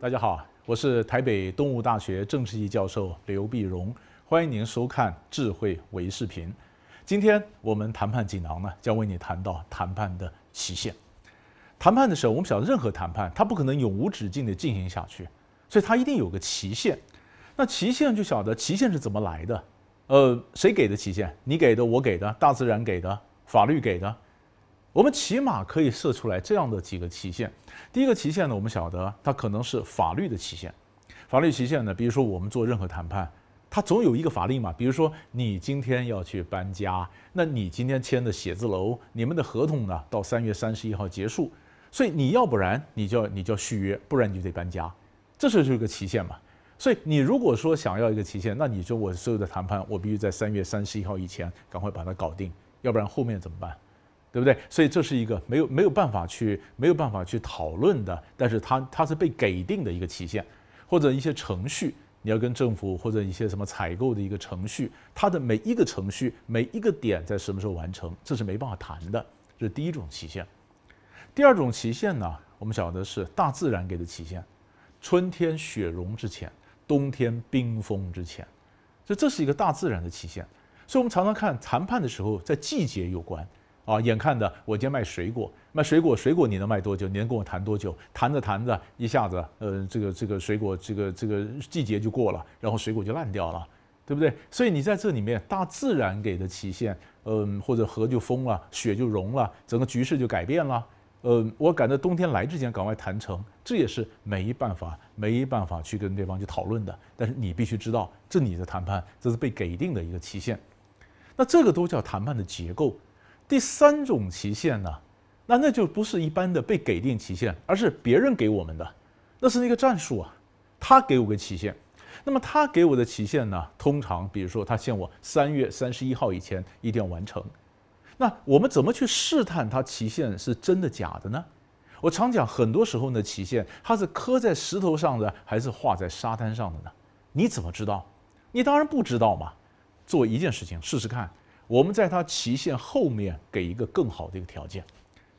大家好，我是台北东吴大学政治系教授刘碧荣，欢迎您收看智慧微视频。今天我们谈判锦囊呢，将为你谈到谈判的期限。谈判的时候，我们晓得任何谈判它不可能永无止境地进行下去，所以它一定有个期限。那期限就晓得期限是怎么来的？呃，谁给的期限？你给的，我给的，大自然给的，法律给的？我们起码可以设出来这样的几个期限。第一个期限呢，我们晓得它可能是法律的期限。法律期限呢，比如说我们做任何谈判，它总有一个法令嘛。比如说你今天要去搬家，那你今天签的写字楼，你们的合同呢，到三月三十一号结束。所以你要不然你就你就要续约，不然你就得搬家。这是就个期限嘛。所以你如果说想要一个期限，那你就我所有的谈判，我必须在三月三十一号以前赶快把它搞定，要不然后面怎么办？对不对？所以这是一个没有没有办法去没有办法去讨论的，但是它它是被给定的一个期限，或者一些程序，你要跟政府或者一些什么采购的一个程序，它的每一个程序每一个点在什么时候完成，这是没办法谈的。这是第一种期限。第二种期限呢，我们晓得是大自然给的期限，春天雪融之前，冬天冰封之前，所以这是一个大自然的期限。所以，我们常常看谈判的时候，在季节有关。啊，眼看着我今天卖水果，卖水果，水果你能卖多久？你能跟我谈多久？谈着谈着，一下子，呃，这个这个水果，这个这个季节就过了，然后水果就烂掉了，对不对？所以你在这里面，大自然给的期限，嗯，或者河就封了，雪就融了，整个局势就改变了。呃，我赶在冬天来之前赶快谈成，这也是没办法，没办法去跟对方去讨论的。但是你必须知道，这你的谈判这是被给定的一个期限，那这个都叫谈判的结构。第三种期限呢，那那就不是一般的被给定期限，而是别人给我们的，那是那个战术啊，他给我个期限，那么他给我的期限呢，通常比如说他限我三月三十一号以前一定要完成，那我们怎么去试探他期限是真的假的呢？我常讲，很多时候呢，期限它是刻在石头上的，还是画在沙滩上的呢？你怎么知道？你当然不知道嘛，做一件事情试试看。我们在它期限后面给一个更好的一个条件，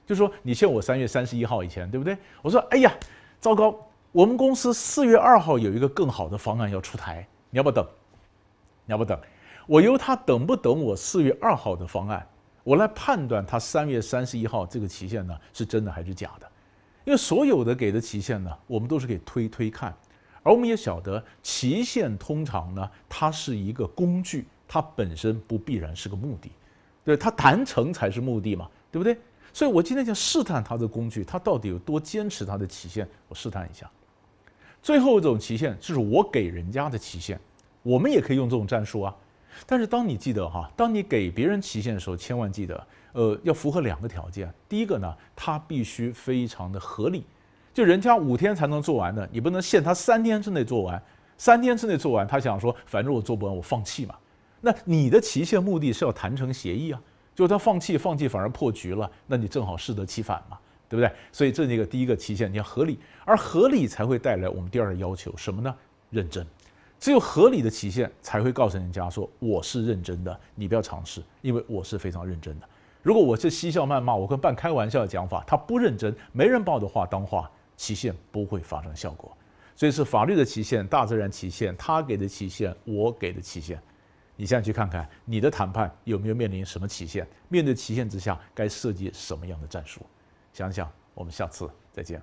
就说你限我三月三十一号以前，对不对？我说哎呀，糟糕，我们公司四月二号有一个更好的方案要出台，你要不要等，你要不等，我由他等不等我四月二号的方案，我来判断他三月三十一号这个期限呢是真的还是假的，因为所有的给的期限呢，我们都是给推推看，而我们也晓得期限通常呢，它是一个工具。它本身不必然是个目的，对它谈成才是目的嘛，对不对？所以我今天就试探它的工具，它到底有多坚持它的期限，我试探一下。最后一种期限就是我给人家的期限，我们也可以用这种战术啊。但是当你记得哈，当你给别人期限的时候，千万记得，呃，要符合两个条件。第一个呢，它必须非常的合理，就人家五天才能做完的，你不能限他三天之内做完。三天之内做完，他想说，反正我做不完，我放弃嘛。那你的期限目的是要谈成协议啊，就是他放弃放弃反而破局了，那你正好适得其反嘛，对不对？所以这一个第一个期限你要合理，而合理才会带来我们第二个要求什么呢？认真，只有合理的期限才会告诉人家说我是认真的，你不要尝试，因为我是非常认真的。如果我是嬉笑谩骂，我跟半开玩笑的讲法，他不认真，没人把我的话当话，期限不会发生效果。所以是法律的期限、大自然期限、他给的期限、我给的期限。你现在去看看你的谈判有没有面临什么期限？面对期限之下，该设计什么样的战术？想想，我们下次再见。